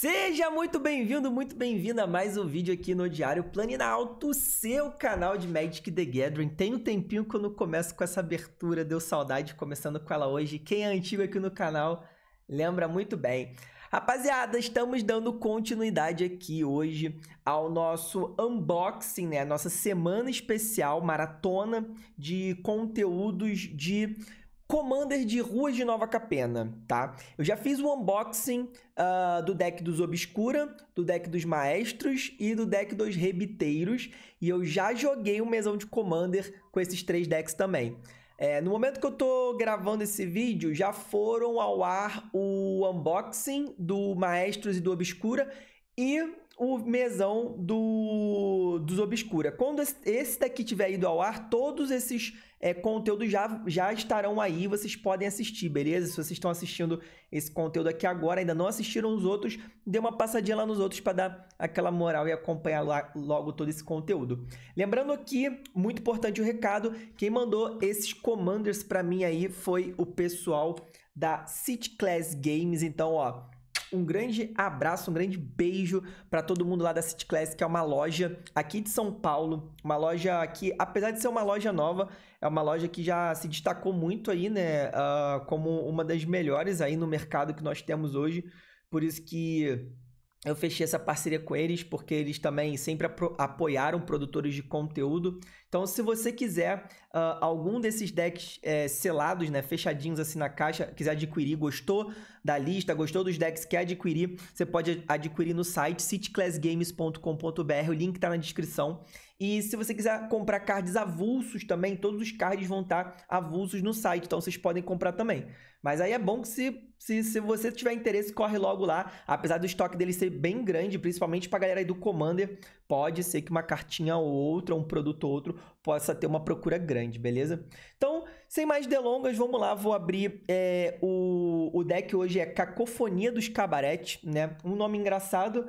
Seja muito bem-vindo, muito bem-vinda a mais um vídeo aqui no Diário Planinalto, seu canal de Magic the Gathering. Tem um tempinho que eu não começo com essa abertura, deu saudade começando com ela hoje. Quem é antigo aqui no canal lembra muito bem. Rapaziada, estamos dando continuidade aqui hoje ao nosso unboxing, né? Nossa semana especial, maratona de conteúdos de Commander de Ruas de Nova Capena, tá? Eu já fiz o unboxing uh, do deck dos Obscura, do deck dos Maestros e do deck dos Rebiteiros, e eu já joguei um mesão de Commander com esses três decks também. É, no momento que eu tô gravando esse vídeo, já foram ao ar o unboxing do Maestros e do Obscura e o mesão do dos Obscura. Quando esse daqui tiver ido ao ar, todos esses é, conteúdos já, já estarão aí, vocês podem assistir, beleza? Se vocês estão assistindo esse conteúdo aqui agora, ainda não assistiram os outros, dê uma passadinha lá nos outros para dar aquela moral e acompanhar lá, logo todo esse conteúdo. Lembrando aqui, muito importante o recado, quem mandou esses commanders para mim aí foi o pessoal da City Class Games, então ó, um grande abraço, um grande beijo para todo mundo lá da City Class, que é uma loja aqui de São Paulo, uma loja que, apesar de ser uma loja nova, é uma loja que já se destacou muito aí, né, uh, como uma das melhores aí no mercado que nós temos hoje. Por isso que eu fechei essa parceria com eles porque eles também sempre apoiaram produtores de conteúdo. Então, se você quiser uh, algum desses decks é, selados, né, fechadinhos assim na caixa, quiser adquirir, gostou da lista, gostou dos decks, quer adquirir, você pode adquirir no site cityclassgames.com.br, o link está na descrição. E se você quiser comprar cards avulsos também, todos os cards vão estar avulsos no site, então vocês podem comprar também. Mas aí é bom que se, se, se você tiver interesse, corre logo lá. Apesar do estoque dele ser bem grande, principalmente pra galera aí do Commander, pode ser que uma cartinha ou outra, um produto ou outro, possa ter uma procura grande, beleza? Então, sem mais delongas, vamos lá, vou abrir é, o, o deck hoje é Cacofonia dos Cabaretes, né? Um nome engraçado,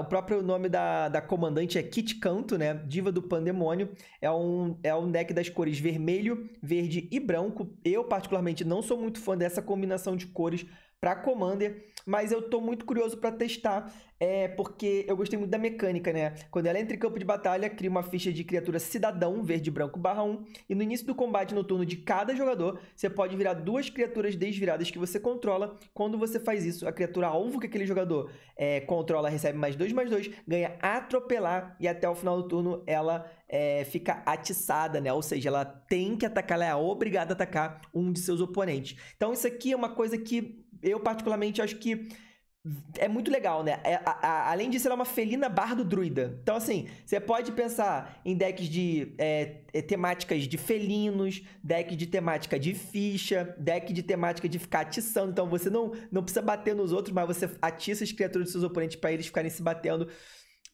o próprio nome da, da comandante é Kit Canto, né? Diva do Pandemônio, é um, é um deck das cores vermelho, verde e branco. Eu, particularmente, não sou muito fã dessa combinação de cores, para Commander, mas eu tô muito curioso para testar, é, porque eu gostei muito da mecânica, né? Quando ela entra em campo de batalha, cria uma ficha de criatura cidadão, verde, branco, barra 1, e no início do combate no turno de cada jogador, você pode virar duas criaturas desviradas que você controla. Quando você faz isso, a criatura alvo que aquele jogador é, controla recebe mais 2, mais 2, ganha atropelar, e até o final do turno ela é, fica atiçada, né? Ou seja, ela tem que atacar, ela é obrigada a atacar um de seus oponentes. Então isso aqui é uma coisa que eu particularmente acho que é muito legal, né? É, a, a, além disso, ela é uma felina bardo druida. Então, assim, você pode pensar em decks de é, é, temáticas de felinos, deck de temática de ficha, deck de temática de ficar atiçando. Então, você não, não precisa bater nos outros, mas você atiça as criaturas dos seus oponentes para eles ficarem se batendo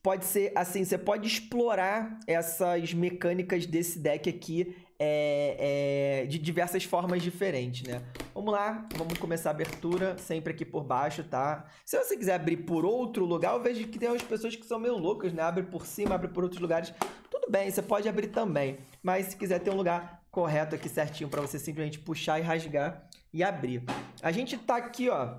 pode ser assim, você pode explorar essas mecânicas desse deck aqui é, é, de diversas formas diferentes, né? Vamos lá, vamos começar a abertura, sempre aqui por baixo, tá? Se você quiser abrir por outro lugar, eu vejo que tem umas pessoas que são meio loucas, né? Abre por cima, abre por outros lugares. Tudo bem, você pode abrir também. Mas se quiser ter um lugar correto aqui certinho para você simplesmente puxar e rasgar e abrir. A gente tá aqui, ó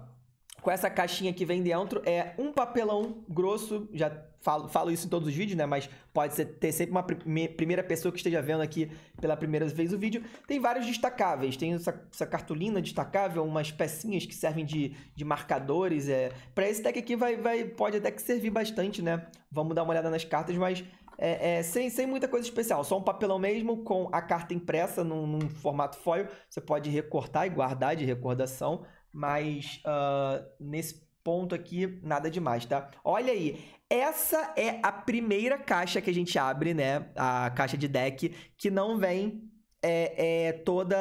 com essa caixinha que vem dentro, é um papelão grosso, já falo, falo isso em todos os vídeos, né? Mas pode ser, ter sempre uma primeira pessoa que esteja vendo aqui pela primeira vez o vídeo. Tem vários destacáveis, tem essa, essa cartolina destacável, umas pecinhas que servem de, de marcadores. É. Para esse deck aqui vai, vai, pode até que servir bastante, né? Vamos dar uma olhada nas cartas, mas é, é, sem, sem muita coisa especial, só um papelão mesmo com a carta impressa num, num, formato foil. Você pode recortar e guardar de recordação mas uh, nesse ponto aqui, nada demais, tá? Olha aí, essa é a primeira caixa que a gente abre, né? A caixa de deck, que não vem é, é, toda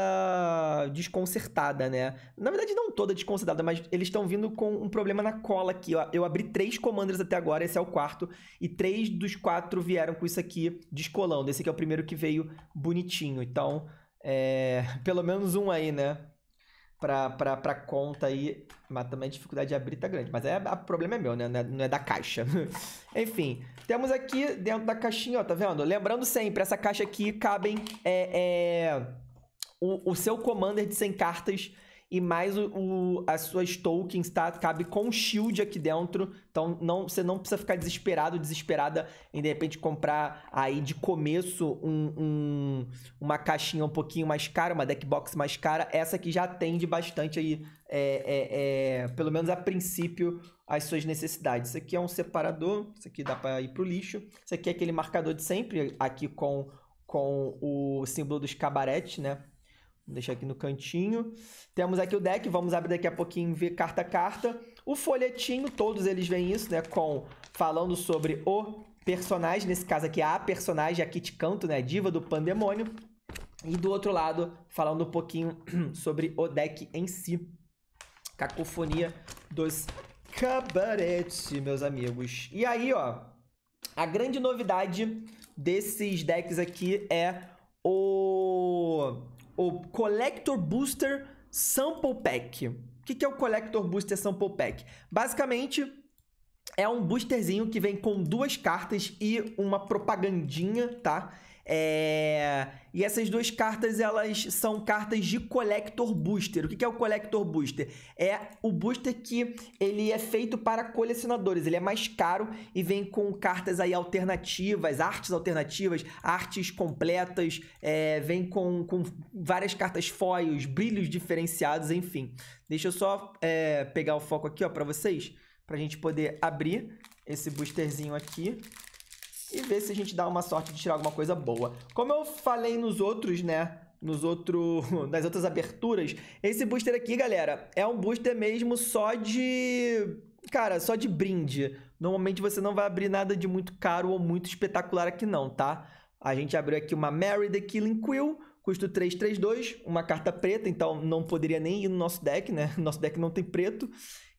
desconcertada, né? Na verdade, não toda desconcertada, mas eles estão vindo com um problema na cola aqui. Eu, eu abri três commanders até agora, esse é o quarto, e três dos quatro vieram com isso aqui descolando. Esse aqui é o primeiro que veio bonitinho, então, é, pelo menos um aí, né? pra, conta aí. Mas também a dificuldade de abrir tá grande. Mas é, o problema é meu, né? Não é, não é da caixa. Enfim, temos aqui dentro da caixinha, ó, tá vendo? Lembrando sempre, essa caixa aqui cabem é, é o, o, seu commander de 100 cartas e mais o, o, as suas tokens, tá? Cabe com shield aqui dentro. Então não, você não precisa ficar desesperado, desesperada em de repente comprar aí de começo um, um, uma caixinha um pouquinho mais cara, uma deck box mais cara. Essa aqui já atende bastante aí, é, é, é, pelo menos a princípio, as suas necessidades. Isso aqui é um separador, isso aqui dá para ir pro lixo. Isso aqui é aquele marcador de sempre, aqui com, com o símbolo dos cabaretes, né? Vou deixar aqui no cantinho. Temos aqui o deck, vamos abrir daqui a pouquinho ver carta a carta. O folhetinho, todos eles vêm isso, né? Com falando sobre o personagem, nesse caso aqui a personagem, a Kit Canto, né? Diva do Pandemônio. E do outro lado, falando um pouquinho sobre o deck em si. Cacofonia dos cabaretes, meus amigos. E aí, ó, a grande novidade desses decks aqui é o o Collector Booster Sample Pack. O que é o Collector Booster Sample Pack? Basicamente, é um boosterzinho que vem com duas cartas e uma propagandinha, tá? É... E essas duas cartas, elas são cartas de Collector Booster. O que é o Collector Booster? É o booster que ele é feito para colecionadores. Ele é mais caro e vem com cartas aí alternativas, artes alternativas, artes completas. É... Vem com, com várias cartas foils, brilhos diferenciados, enfim. Deixa eu só é... pegar o foco aqui ó para vocês, para a gente poder abrir esse boosterzinho aqui e ver se a gente dá uma sorte de tirar alguma coisa boa. Como eu falei nos outros, né? nos outro, nas outras aberturas. Esse booster aqui, galera, é um booster mesmo só de... Cara, só de brinde. Normalmente você não vai abrir nada de muito caro ou muito espetacular aqui não, tá? A gente abriu aqui uma Mary the Killing Quill, custo 332, uma carta preta, então não poderia nem ir no nosso deck, né? Nosso deck não tem preto.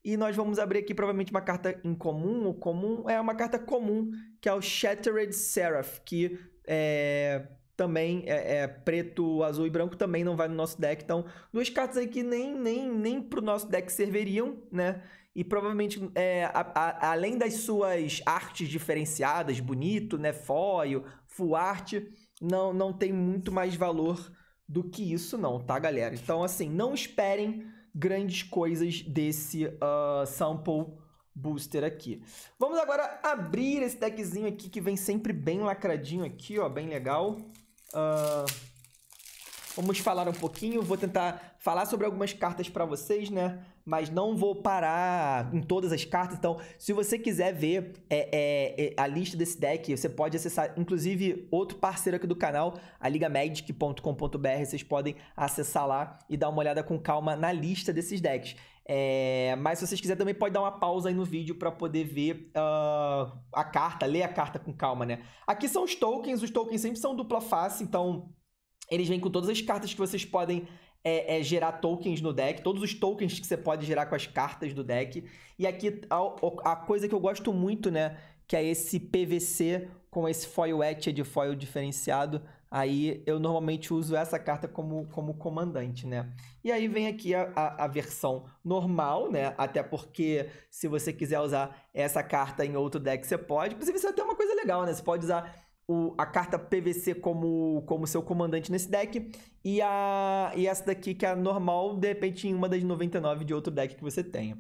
E nós vamos abrir aqui provavelmente uma carta em comum. O comum é uma carta comum, que é o Shattered Seraph, que é, também é, é, preto, azul e branco, também não vai no nosso deck. Então, duas cartas aí que nem, nem, nem pro nosso deck serviriam, né? E provavelmente, é, a, a, além das suas artes diferenciadas, bonito, né? Foil, full art, não, não tem muito mais valor do que isso não, tá, galera? Então, assim, não esperem grandes coisas desse uh, sample booster aqui. Vamos agora abrir esse deckzinho aqui que vem sempre bem lacradinho aqui, ó, bem legal. Uh, vamos falar um pouquinho, vou tentar falar sobre algumas cartas para vocês, né? mas não vou parar em todas as cartas. Então, se você quiser ver é, é, é, a lista desse deck, você pode acessar, inclusive, outro parceiro aqui do canal, a ligamagic.com.br. Vocês podem acessar lá e dar uma olhada com calma na lista desses decks. É, mas se vocês quiserem também pode dar uma pausa aí no vídeo para poder ver uh, a carta, ler a carta com calma, né? Aqui são os tokens, os tokens sempre são dupla face, então eles vêm com todas as cartas que vocês podem é, é, gerar tokens no deck, todos os tokens que você pode gerar com as cartas do deck. E aqui a, a coisa que eu gosto muito, né? Que é esse PVC com esse foil etched, é foil diferenciado. Aí eu normalmente uso essa carta como, como comandante, né? E aí vem aqui a, a, a versão normal, né? Até porque se você quiser usar essa carta em outro deck, você pode. Inclusive, isso é até uma coisa legal, né? Você pode usar o, a carta PVC como, como seu comandante nesse deck. E, a, e essa daqui que é a normal, de repente, em uma das 99 de outro deck que você tenha.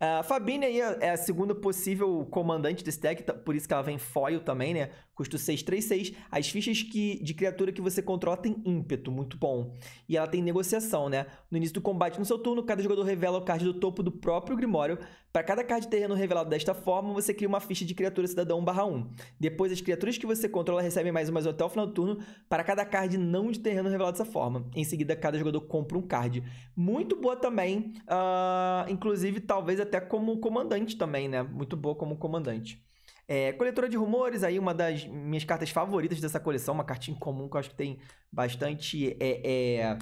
Ah, a Fabine aí é, é a segunda possível comandante desse deck, tá, por isso que ela vem foil também, né? Custo 636. As fichas que, de criatura que você controla tem ímpeto, muito bom. E ela tem negociação, né? No início do combate, no seu turno, cada jogador revela o card do topo do próprio Grimório. Para cada card de terreno revelado desta forma, você cria uma ficha de criatura cidadão 1. Depois, as criaturas que você controla recebem mais uma até o final do turno para cada card não de terreno revelado dessa forma. Em seguida, cada jogador compra um card. Muito boa também. Uh, inclusive, talvez até até como comandante também, né? Muito boa como comandante. É, coletora de rumores, aí uma das minhas cartas favoritas dessa coleção, uma cartinha comum que eu acho que tem bastante. É, é,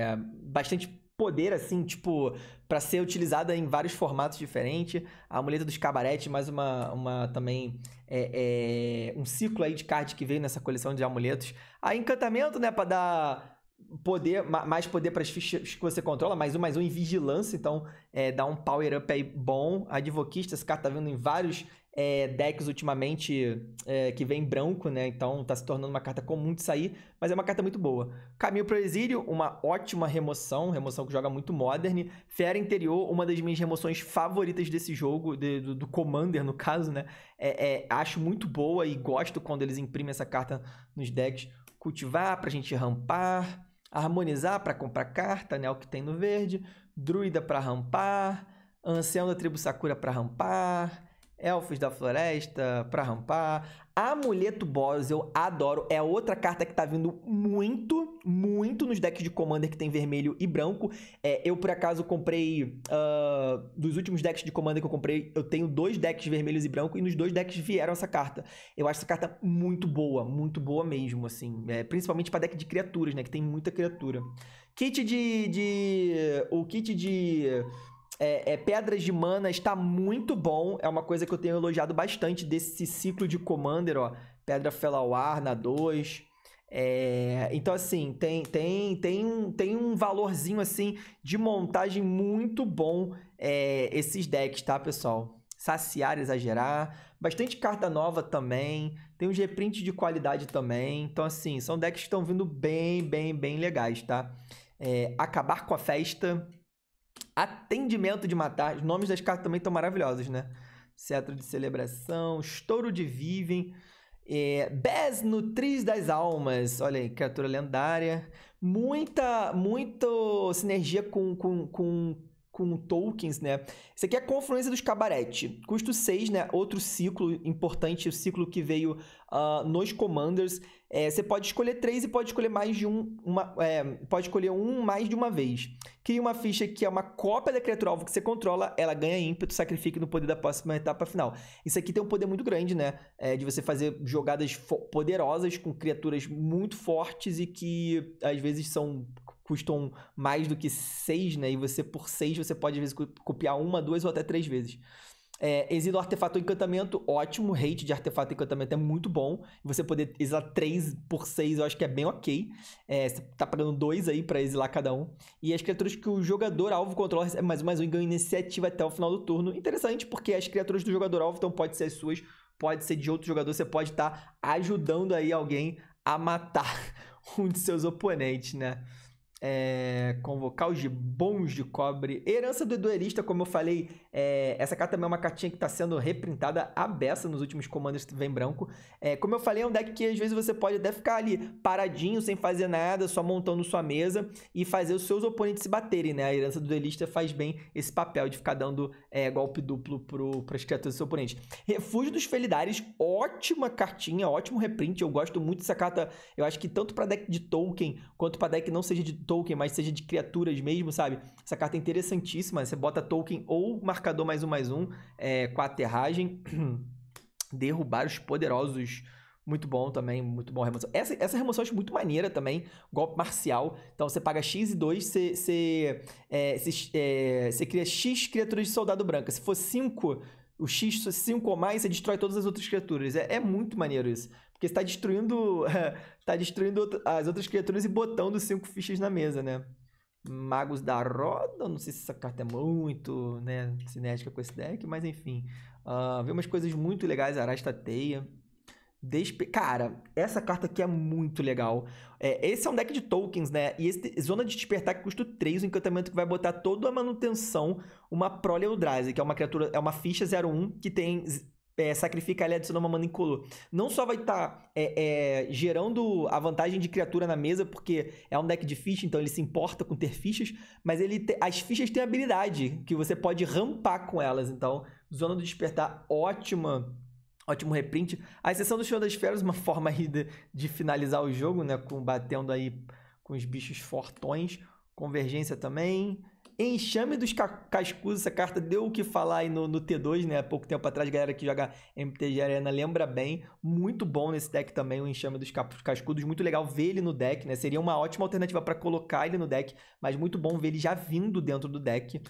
é bastante poder, assim, tipo, para ser utilizada em vários formatos diferentes. A muleta dos cabaretes, mais uma, uma também. É, é, um ciclo aí de cards que veio nessa coleção de amuletos. A encantamento, né, pra dar poder, mais poder para as fichas que você controla, mais um, mais um em vigilância, então é, dá um power up aí bom. Advoquista, esse cara tá vendo em vários é, decks ultimamente é, que vem branco, né? Então tá se tornando uma carta comum de sair, mas é uma carta muito boa. Caminho para o Exílio, uma ótima remoção, remoção que joga muito Modern. Fera Interior, uma das minhas remoções favoritas desse jogo, de, do, do, Commander no caso, né? É, é acho muito boa e gosto quando eles imprimem essa carta nos decks. Cultivar, pra gente rampar. Harmonizar para comprar carta, né? O que tem no verde. Druida para rampar. Ancião da tribo Sakura para rampar. Elfos da Floresta, Pra Rampar. Amuleto Boros, eu adoro. É outra carta que tá vindo muito, muito nos decks de Commander que tem vermelho e branco. É, eu, por acaso, comprei. Uh, dos últimos decks de Commander que eu comprei, eu tenho dois decks vermelhos e branco. E nos dois decks vieram essa carta. Eu acho essa carta muito boa, muito boa mesmo, assim. É, principalmente para deck de criaturas, né? Que tem muita criatura. Kit de. de o kit de é, é, Pedras de Mana está muito bom. É uma coisa que eu tenho elogiado bastante desse ciclo de Commander, ó. Pedra Felawar na 2. É, então, assim, tem, tem, tem, um, tem um valorzinho, assim, de montagem muito bom é, esses decks, tá, pessoal? Saciar, exagerar. Bastante carta nova também. Tem uns reprints de qualidade também. Então, assim, são decks que estão vindo bem, bem, bem legais, tá? É, acabar com a festa Atendimento de matar. Os nomes das cartas também estão maravilhosos, né? Cetro de celebração, estouro de vivem. É, Bez Nutriz das Almas, olha aí, criatura lendária. Muita, muito sinergia com, com, com com tokens, né? Isso aqui é a confluência dos cabarete. Custo 6, né? Outro ciclo importante, o ciclo que veio uh, nos commanders. É, você pode escolher três e pode escolher mais de um. Uma, é, pode escolher um mais de uma vez. Cria uma ficha que é uma cópia da criatura alvo que você controla, ela ganha ímpeto, sacrifica no poder da próxima etapa final. Isso aqui tem um poder muito grande, né? É, de você fazer jogadas poderosas com criaturas muito fortes e que às vezes são custam mais do que seis, né? E você, por seis, você pode, às vezes, copiar uma, duas ou até três vezes. É, artefato ou encantamento, ótimo. rate de artefato e encantamento é muito bom. Você poder exilar 3 por 6, eu acho que é bem ok. É, você tá pagando 2 aí para exilar cada um. E as criaturas que o jogador alvo controla recebe é mais um, mais um ganha iniciativa até o final do turno. Interessante porque as criaturas do jogador alvo, então pode ser as suas, pode ser de outro jogador. Você pode estar tá ajudando aí alguém a matar um de seus oponentes, né? é, convocar os bons de cobre. Herança do duelista, como eu falei, é, essa carta também é uma cartinha que está sendo reprintada à beça nos últimos comandos que vem branco. É, como eu falei, é um deck que às vezes você pode até ficar ali paradinho, sem fazer nada, só montando sua mesa e fazer os seus oponentes se baterem, né? A herança do duelista faz bem esse papel de ficar dando é, golpe duplo para as criaturas do seu oponente. Refúgio dos Felidares, ótima cartinha, ótimo reprint. Eu gosto muito dessa carta. Eu acho que tanto para deck de Tolkien quanto para deck não seja de Tolkien, mas seja de criaturas mesmo, sabe? Essa carta é interessantíssima. Você bota Tolkien ou marcador mais um mais um é, com a aterragem. derrubar os poderosos. Muito bom também, muito bom a remoção. Essa, essa remoção eu acho muito maneira também, golpe marcial. Então você paga X e 2, você, você, é, você, é, você cria X criaturas de soldado branca. Se for 5, o X 5 ou mais, você destrói todas as outras criaturas. É, é muito maneiro isso. Porque você está destruindo, tá destruindo tá as outras criaturas e botando 5 fichas na mesa, né? Magos da Roda, não sei se essa carta é muito né, cinética com esse deck, mas enfim. Uh, ah, vê umas coisas muito legais, Arasta Teia. Despe... Cara, essa carta aqui é muito legal. É, esse é um deck de tokens, né? E esse Zona de Despertar que custa 3, o um encantamento que vai botar toda a manutenção, uma Prole Eldrazi, que é uma criatura, é uma ficha 01 que tem é, sacrifica ele adicionando uma mana incolor. Não só vai estar tá, é, é, gerando a vantagem de criatura na mesa, porque é um deck de ficha, então ele se importa com ter fichas, mas ele te... as fichas têm habilidade, que você pode rampar com elas. Então, Zona do Despertar, ótima. Ótimo reprint. A exceção do Senhor das Feras, uma forma aí de, de finalizar o jogo, né? Combatendo aí com os bichos fortões. Convergência também. Enxame dos Cascudos, essa carta deu o que falar aí no, no T2, né? Há pouco tempo atrás, galera que joga MTG Arena lembra bem. Muito bom nesse deck também, o Enxame dos Cascudos. Muito legal ver ele no deck, né? Seria uma ótima alternativa para colocar ele no deck, mas muito bom ver ele já vindo dentro do deck.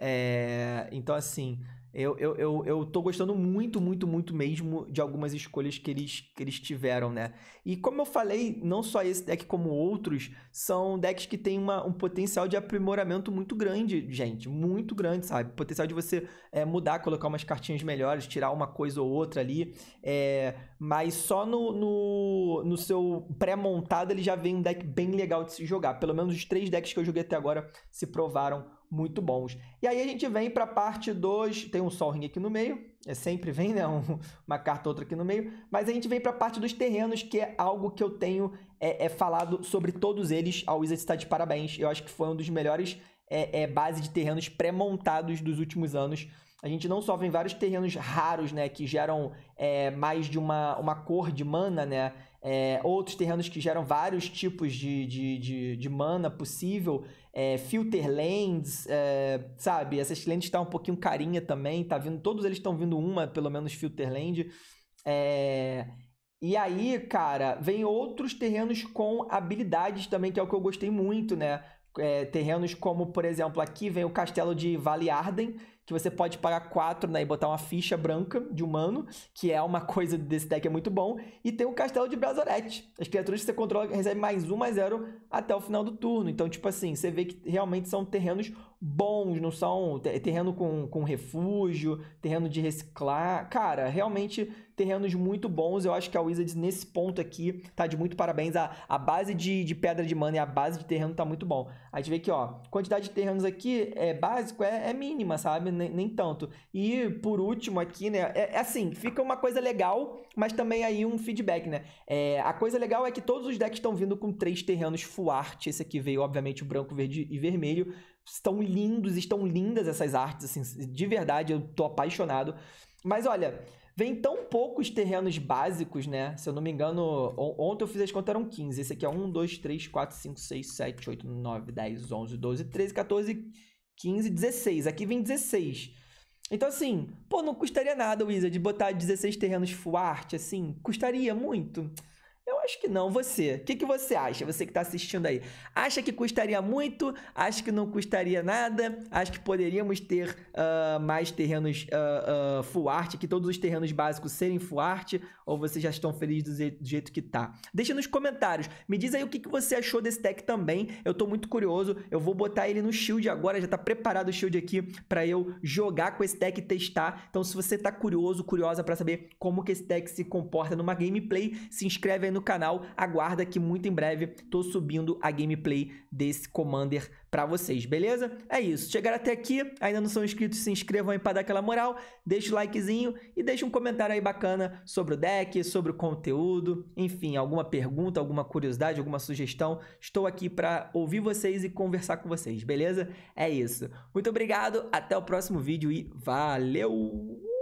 É... Então, assim, eu, eu, eu, eu tô gostando muito, muito, muito mesmo de algumas escolhas que eles, que eles tiveram, né? E como eu falei, não só esse deck como outros, são decks que têm uma, um potencial de aprimoramento muito grande, gente. Muito grande, sabe? Potencial de você é, mudar, colocar umas cartinhas melhores, tirar uma coisa ou outra ali. É, mas só no, no, no seu pré-montado ele já vem um deck bem legal de se jogar. Pelo menos os três decks que eu joguei até agora se provaram muito bons. E aí a gente vem para a parte 2, tem um Sol Ring aqui no meio, é sempre vem, né? Um, uma carta outra aqui no meio, mas a gente vem para a parte dos terrenos, que é algo que eu tenho é, é falado sobre todos eles. A Wizard está de parabéns, eu acho que foi um dos melhores é, é base de terrenos pré-montados dos últimos anos. A gente não só vem vários terrenos raros, né? Que geram é, mais de uma, uma cor de mana, né? é, outros terrenos que geram vários tipos de, de, de, de mana possível, é, filter lands, é, sabe? Essas lands estão tá um pouquinho carinha também, tá vindo, todos eles estão vindo uma, pelo menos filter land. É, e aí, cara, vem outros terrenos com habilidades também, que é o que eu gostei muito, né? É, terrenos como, por exemplo, aqui vem o castelo de Vale Arden, que você pode pagar 4 né, e botar uma ficha branca de humano, que é uma coisa desse deck é muito bom. E tem o Castelo de Brazorete. As criaturas que você controla recebem mais 1, mais 0 até o final do turno. Então, tipo assim, você vê que realmente são terrenos bons, não são terreno com, com refúgio, terreno de reciclar. Cara, realmente terrenos muito bons. Eu acho que a Wizards, nesse ponto aqui, tá de muito parabéns. A, a base de, de pedra de mana e a base de terreno tá muito bom. A gente vê que, ó, quantidade de terrenos aqui é básico, é, é mínima, sabe? Nem, nem, tanto. E por último aqui, né? É, é, assim, fica uma coisa legal, mas também aí um feedback, né? É, a coisa legal é que todos os decks estão vindo com três terrenos full art. Esse aqui veio, obviamente, o branco, verde e vermelho. Estão lindos, estão lindas essas artes, assim, de verdade, eu tô apaixonado. Mas olha, Vem tão poucos terrenos básicos, né? Se eu não me engano, ontem eu fiz as contas, eram 15. Esse aqui é 1, 2, 3, 4, 5, 6, 7, 8, 9, 10, 11, 12, 13, 14, 15, 16. Aqui vem 16. Então, assim, pô, não custaria nada, Wizard, botar 16 terrenos full art, assim, custaria muito. Eu acho que não. Você, o que, que você acha? Você que está assistindo aí, acha que custaria muito? Acha que não custaria nada? Acha que poderíamos ter uh, mais terrenos uh, ah, uh, ah, full art, que todos os terrenos básicos serem full art? Ou vocês já estão felizes do, do jeito que tá? Deixa nos comentários. Me diz aí o que, que você achou desse deck também. Eu estou muito curioso. Eu vou botar ele no shield agora. Já está preparado o shield aqui para eu jogar com esse deck e testar. Então, se você está curioso, curiosa para saber como que esse deck se comporta numa gameplay, se inscreve aí no canal, aguarda que muito em breve tô subindo a gameplay desse Commander para vocês, beleza? É isso. Chegaram até aqui, ainda não são inscritos, se inscrevam aí para dar aquela moral, deixa o likezinho e deixa um comentário aí bacana sobre o deck, sobre o conteúdo, enfim, alguma pergunta, alguma curiosidade, alguma sugestão. Estou aqui para ouvir vocês e conversar com vocês, beleza? É isso. Muito obrigado, até o próximo vídeo e valeu!